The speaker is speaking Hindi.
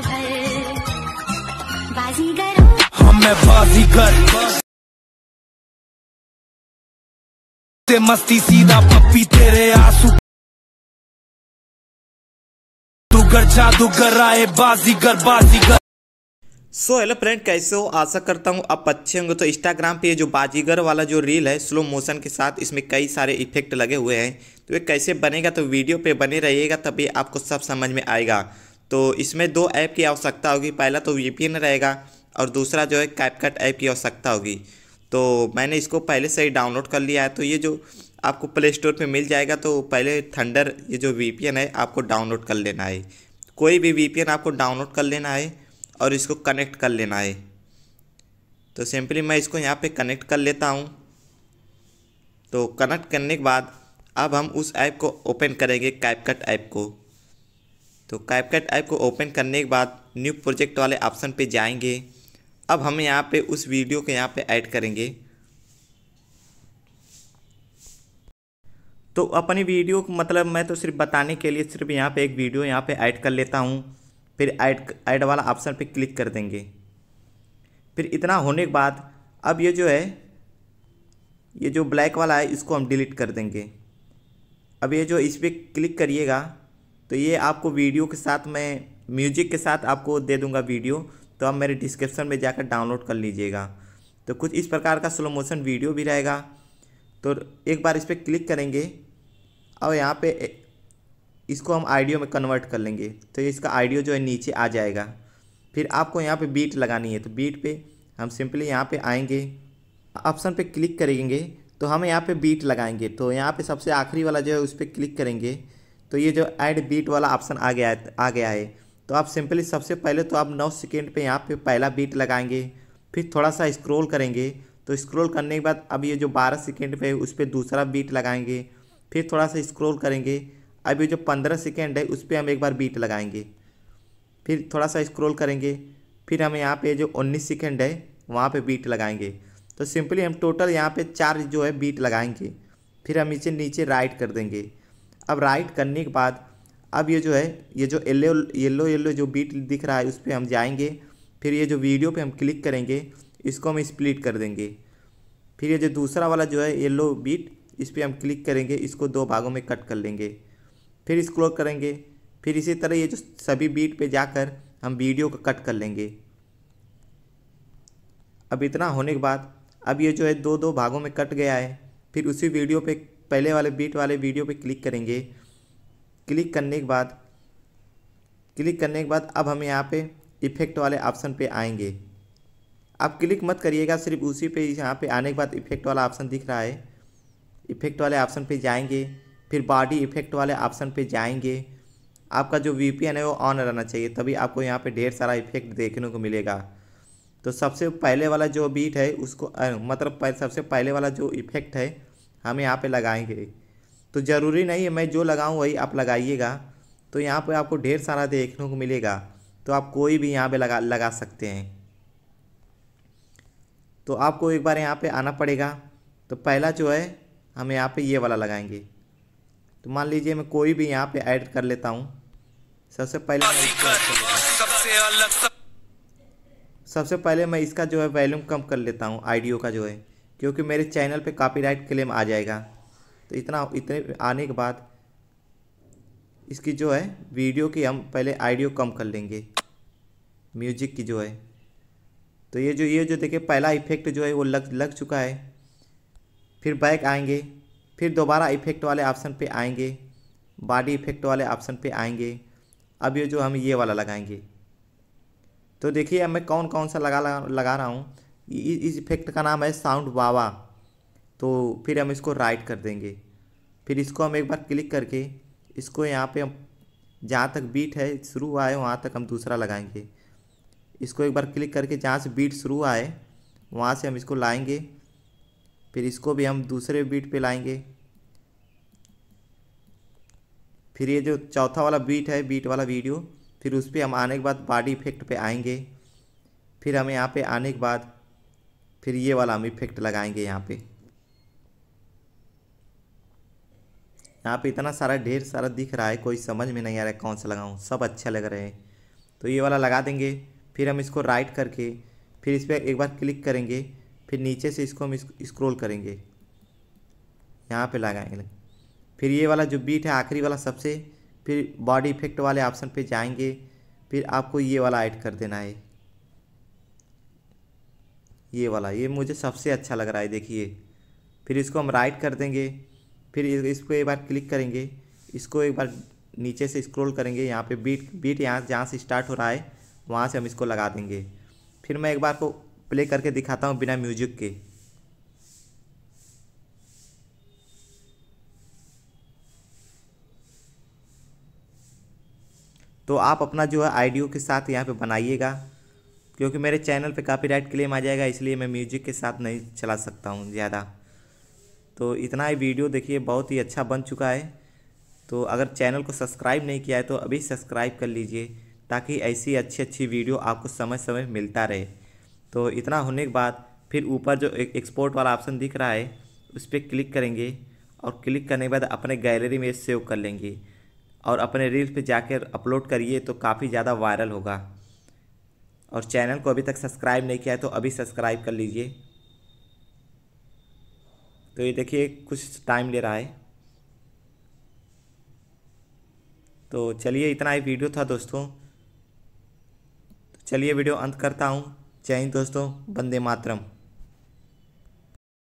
हाँ, मस्ती सीधा पप्पी तेरे आंसू दुगर जादूगर आए बाजीगर बाजीगर सो हेलो फ्रेंड कैसे हो आशा करता हूँ आप अच्छे होंगे तो इंस्टाग्राम पे ये जो बाजीगर वाला जो रील है स्लो मोशन के साथ इसमें कई सारे इफेक्ट लगे हुए हैं तो ये कैसे बनेगा तो वीडियो पे बने रहिएगा तभी आपको सब समझ में आएगा तो इसमें दो ऐप की आवश्यकता होगी पहला तो वी रहेगा और दूसरा जो है कैपकट ऐप की आवश्यकता होगी तो मैंने इसको पहले से ही डाउनलोड कर लिया है तो ये जो आपको प्ले स्टोर पर मिल जाएगा तो पहले थंडर ये जो वी है आपको डाउनलोड कर लेना है कोई भी वी आपको डाउनलोड कर लेना है और इसको कनेक्ट कर लेना है तो सिंपली मैं इसको यहाँ पे कनेक्ट कर लेता हूँ तो कनेक्ट करने के बाद अब हम उस ऐप को ओपन करेंगे कैपकट ऐप को तो कैपकट ऐप को ओपन करने के बाद न्यू प्रोजेक्ट वाले ऑप्शन पे जाएंगे अब हम यहाँ पे उस वीडियो को यहाँ पे ऐड करेंगे तो अपनी वीडियो को मतलब मैं तो सिर्फ बताने के लिए सिर्फ यहाँ पे एक वीडियो यहाँ पे ऐड कर लेता हूँ फिर ऐड ऐड वाला ऑप्शन पे क्लिक कर देंगे फिर इतना होने के बाद अब ये जो है ये जो ब्लैक वाला है इसको हम डिलीट कर देंगे अब ये जो इस पर क्लिक करिएगा तो ये आपको वीडियो के साथ मैं म्यूजिक के साथ आपको दे दूंगा वीडियो तो आप मेरे डिस्क्रिप्शन में जाकर डाउनलोड कर लीजिएगा तो कुछ इस प्रकार का स्लो मोशन वीडियो भी रहेगा तो एक बार इस पर क्लिक करेंगे और यहाँ पे इसको हम आइडियो में कन्वर्ट कर लेंगे तो इसका आइडियो जो है नीचे आ जाएगा फिर आपको यहाँ पे बीट लगानी है तो बीट पे हम सिंपली यहाँ पे आएंगे ऑप्शन पे क्लिक करेंगे तो हम यहाँ पे बीट लगाएंगे तो यहाँ पे सबसे आखिरी वाला जो है उस पर क्लिक करेंगे तो ये जो ऐड बीट वाला ऑप्शन आ गया आ गया है तो आप सिंपली सबसे पहले तो आप नौ सेकेंड पे यहाँ पे पहला बीट लगाएंगे फिर थोड़ा सा स्क्रोल करेंगे तो स्क्रॉल करने के बाद अब ये जो बारह सेकेंड पे है उस पर दूसरा बीट लगाएंगे फिर थोड़ा सा स्क्रॉल करेंगे अब ये जो पंद्रह सेकेंड है उस पर हम एक बार बीट लगाएंगे फिर थोड़ा सा स्क्रॉल करेंगे फिर हम यहाँ पे जो उन्नीस सेकेंड है वहाँ पे बीट लगाएंगे तो सिंपली हम टोटल यहाँ पे चार जो है बीट लगाएंगे फिर हम इसे नीचे राइट कर देंगे अब राइट करने के बाद अब ये जो है ये जो येल्लो येल्लो येल्लो जो बीट दिख रहा है उस पर हम जाएंगे फिर ये जो वीडियो पे हम क्लिक करेंगे इसको हम स्प्लिट कर देंगे फिर ये जो दूसरा वाला जो है येल्लो बीट इस पर हम क्लिक करेंगे इसको दो भागों में कट कर लेंगे फिर स्क्रोल करेंगे फिर इसी तरह ये जो सभी बीट पर जाकर हम वीडियो को कट कर लेंगे अब इतना होने के बाद अब ये जो है दो दो भागों में कट गया है फिर उसी वीडियो पे पहले वाले बीट वाले वीडियो पे क्लिक करेंगे क्लिक करने के बाद क्लिक करने के बाद अब हम यहाँ पे इफेक्ट वाले ऑप्शन पे आएंगे आप क्लिक मत करिएगा सिर्फ उसी पे यहाँ पे आने के बाद इफेक्ट वाला ऑप्शन दिख रहा है इफेक्ट वाले ऑप्शन पे जाएंगे फिर बॉडी इफेक्ट वाले ऑप्शन पे जाएंगे आपका जो वी है वो ऑन रहना चाहिए तभी आपको यहाँ पर ढेर सारा इफेक्ट देखने को मिलेगा तो सबसे पहले वाला जो बीट है उसको मतलब सबसे पहले वाला जो इफेक्ट है हम यहाँ पे लगाएंगे तो ज़रूरी नहीं है मैं जो लगाऊँ वही आप लगाइएगा तो यहाँ पर आपको ढेर सारा देखने को मिलेगा तो आप कोई भी यहाँ पे लगा लगा सकते हैं तो आपको एक बार यहाँ पे आना पड़ेगा तो पहला जो है हम यहाँ पे ये वाला लगाएंगे तो मान लीजिए मैं कोई भी यहाँ पे ऐड कर लेता हूँ सबसे पहले सबसे पहले मैं इसका जो है वॉल्यूम कम कर लेता हूँ आइडियो का जो है क्योंकि मेरे चैनल पे कॉपीराइट क्लेम आ जाएगा तो इतना इतने आने के बाद इसकी जो है वीडियो की हम पहले आइडियो कम कर लेंगे म्यूजिक की जो है तो ये जो ये जो देखिए पहला इफेक्ट जो है वो लग लग चुका है फिर बैक आएंगे फिर दोबारा इफेक्ट वाले ऑप्शन पे आएंगे बॉडी इफेक्ट वाले ऑप्शन पे आएंगे अब ये जो हम ये वाला लगाएंगे तो देखिए अब मैं कौन कौन सा लगा लगा, लगा रहा हूँ इस इफेक्ट का नाम है साउंड वावा तो फिर हम इसको राइट कर देंगे फिर इसको हम एक बार क्लिक करके इसको यहाँ पे हम जहाँ तक बीट है शुरू हुआ है वहाँ तक हम दूसरा लगाएंगे इसको एक बार क्लिक करके जहाँ से बीट शुरू हुआ है वहाँ से हम इसको लाएंगे फिर इसको भी हम दूसरे बीट पे लाएंगे फिर ये जो चौथा वाला बीट है बीट वाला वीडियो फिर उस पर हम आने के बाद बॉडी इफेक्ट पर आएँगे फिर हम यहाँ पर आने के बाद फिर ये वाला हम इफेक्ट लगाएंगे यहाँ पे यहाँ पे इतना सारा ढेर सारा दिख रहा है कोई समझ में नहीं आ रहा है कौन सा लगाऊँ सब अच्छा लग रहे हैं तो ये वाला लगा देंगे फिर हम इसको राइट करके फिर इस पर एक बार क्लिक करेंगे फिर नीचे से इसको हम स्क्रोल करेंगे यहाँ पे लगाएंगे फिर ये वाला जो बीट है आखिरी वाला सबसे फिर बॉडी इफेक्ट वाले ऑप्शन पे जाएंगे फिर आपको ये वाला ऐड कर देना है ये वाला ये मुझे सबसे अच्छा लग रहा है देखिए फिर इसको हम राइट कर देंगे फिर इसको एक बार क्लिक करेंगे इसको एक बार नीचे से स्क्रॉल करेंगे यहाँ पे बीट बीट यहाँ जहाँ से स्टार्ट हो रहा है वहाँ से हम इसको लगा देंगे फिर मैं एक बार को प्ले करके दिखाता हूँ बिना म्यूजिक के तो आप अपना जो है आइडियो के साथ यहाँ पे बनाइएगा क्योंकि मेरे चैनल पे कॉपीराइट क्लेम आ जाएगा इसलिए मैं म्यूजिक के साथ नहीं चला सकता हूँ ज़्यादा तो इतना ही वीडियो देखिए बहुत ही अच्छा बन चुका है तो अगर चैनल को सब्सक्राइब नहीं किया है तो अभी सब्सक्राइब कर लीजिए ताकि ऐसी अच्छी अच्छी वीडियो आपको समय समय मिलता रहे तो इतना होने के बाद फिर ऊपर जो एक एक्सपोर्ट वाला ऑप्शन दिख रहा है उस पर क्लिक करेंगे और क्लिक करने के बाद अपने गैलरी में सेव कर लेंगे और अपने रील पे जाकर अपलोड करिए तो काफ़ी ज़्यादा वायरल होगा और चैनल को अभी तक सब्सक्राइब नहीं किया है तो अभी सब्सक्राइब कर लीजिए तो ये देखिए कुछ टाइम ले रहा है तो चलिए इतना ही वीडियो था दोस्तों तो चलिए वीडियो अंत करता हूँ जय हिंद दोस्तों वंदे मातरम